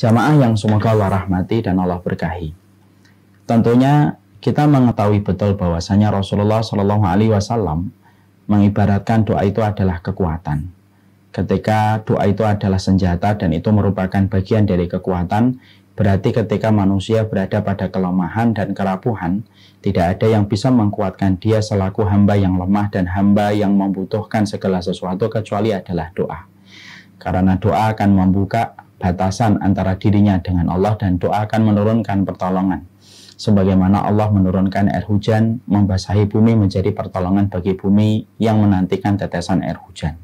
jamaah yang semoga Allah rahmati dan Allah berkahi. Tentunya kita mengetahui betul bahwasanya Rasulullah Shallallahu Alaihi Wasallam mengibaratkan doa itu adalah kekuatan. Ketika doa itu adalah senjata dan itu merupakan bagian dari kekuatan, berarti ketika manusia berada pada kelemahan dan kerapuhan, tidak ada yang bisa mengkuatkan dia selaku hamba yang lemah dan hamba yang membutuhkan segala sesuatu kecuali adalah doa. Karena doa akan membuka batasan antara dirinya dengan Allah dan doa akan menurunkan pertolongan. Sebagaimana Allah menurunkan air hujan, membasahi bumi menjadi pertolongan bagi bumi yang menantikan tetesan air hujan.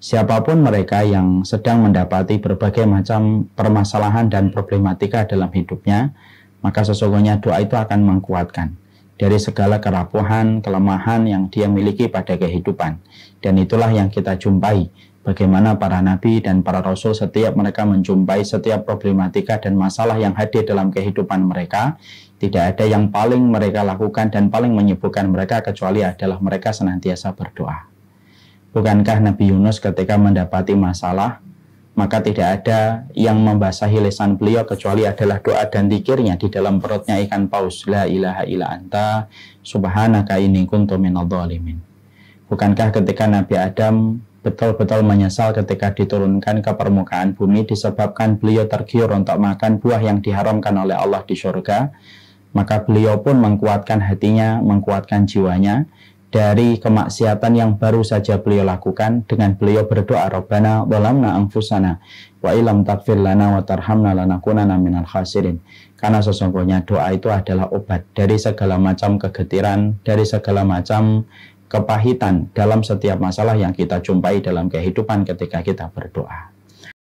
Siapapun mereka yang sedang mendapati berbagai macam permasalahan dan problematika dalam hidupnya, maka sesungguhnya doa itu akan mengkuatkan dari segala kerapuhan, kelemahan yang dia miliki pada kehidupan. Dan itulah yang kita jumpai bagaimana para nabi dan para rasul setiap mereka menjumpai setiap problematika dan masalah yang hadir dalam kehidupan mereka tidak ada yang paling mereka lakukan dan paling menyibukkan mereka kecuali adalah mereka senantiasa berdoa bukankah Nabi Yunus ketika mendapati masalah maka tidak ada yang membasahi lisan beliau kecuali adalah doa dan zikirnya di dalam perutnya ikan paus la ilaha illa anta subhanaka inni kuntu minadh Bukankah ketika Nabi Adam betul-betul menyesal ketika diturunkan ke permukaan bumi disebabkan beliau tergiur untuk makan buah yang diharamkan oleh Allah di surga. Maka beliau pun mengkuatkan hatinya, mengkuatkan jiwanya dari kemaksiatan yang baru saja beliau lakukan dengan beliau berdoa Rabbana walamna anfusana wa ilam takfir lana wa tarhamna lanakunana minal khasirin. Karena sesungguhnya doa itu adalah obat dari segala macam kegetiran, dari segala macam kepahitan dalam setiap masalah yang kita jumpai dalam kehidupan ketika kita berdoa.